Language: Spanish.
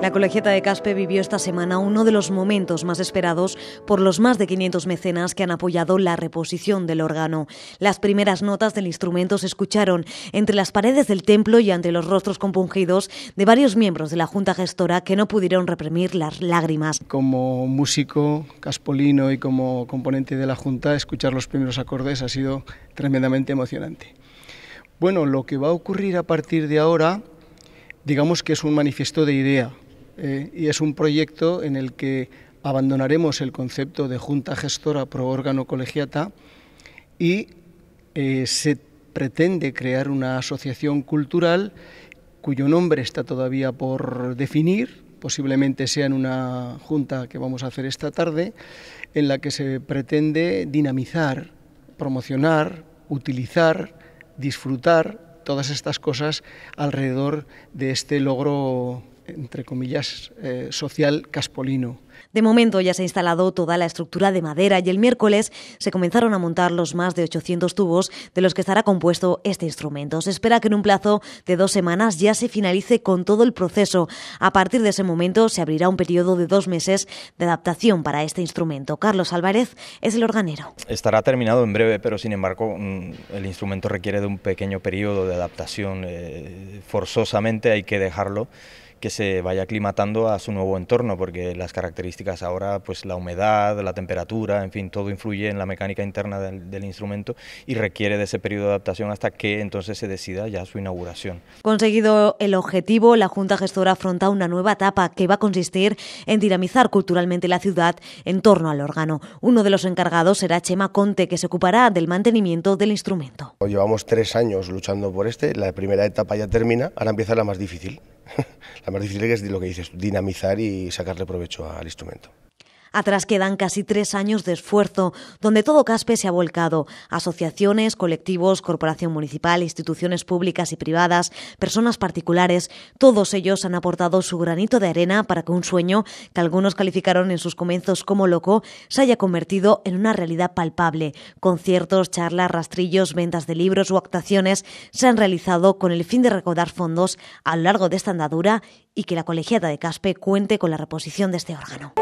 La Colegiata de Caspe vivió esta semana uno de los momentos más esperados por los más de 500 mecenas que han apoyado la reposición del órgano. Las primeras notas del instrumento se escucharon entre las paredes del templo y ante los rostros compungidos de varios miembros de la Junta Gestora que no pudieron reprimir las lágrimas. Como músico caspolino y como componente de la Junta, escuchar los primeros acordes ha sido tremendamente emocionante. Bueno, lo que va a ocurrir a partir de ahora digamos que es un manifiesto de idea. Eh, y es un proyecto en el que abandonaremos el concepto de junta gestora pro órgano colegiata y eh, se pretende crear una asociación cultural cuyo nombre está todavía por definir, posiblemente sea en una junta que vamos a hacer esta tarde, en la que se pretende dinamizar, promocionar, utilizar, disfrutar todas estas cosas alrededor de este logro entre comillas, eh, social caspolino. De momento ya se ha instalado toda la estructura de madera y el miércoles se comenzaron a montar los más de 800 tubos de los que estará compuesto este instrumento. Se espera que en un plazo de dos semanas ya se finalice con todo el proceso. A partir de ese momento se abrirá un periodo de dos meses de adaptación para este instrumento. Carlos Álvarez es el organero. Estará terminado en breve, pero sin embargo mm, el instrumento requiere de un pequeño periodo de adaptación. Eh, forzosamente hay que dejarlo que se vaya aclimatando a su nuevo entorno, porque las características ahora, pues la humedad, la temperatura, en fin, todo influye en la mecánica interna del, del, instrumento y requiere de ese periodo de adaptación hasta que entonces se decida ya su inauguración. Conseguido el objetivo, la Junta Gestora afronta una nueva etapa que va a consistir en dinamizar culturalmente la ciudad en torno al órgano. Uno de los encargados será Chema Conte, que se ocupará del mantenimiento del instrumento. Llevamos tres años luchando por este, la primera etapa ya termina, ahora empieza la más difícil. la más difícil es lo que dices, dinamizar y sacarle provecho al instrumento. Atrás quedan casi tres años de esfuerzo, donde todo Caspe se ha volcado. Asociaciones, colectivos, corporación municipal, instituciones públicas y privadas, personas particulares, todos ellos han aportado su granito de arena para que un sueño, que algunos calificaron en sus comienzos como loco, se haya convertido en una realidad palpable. Conciertos, charlas, rastrillos, ventas de libros o actuaciones se han realizado con el fin de recaudar fondos a lo largo de esta andadura y que la colegiada de Caspe cuente con la reposición de este órgano.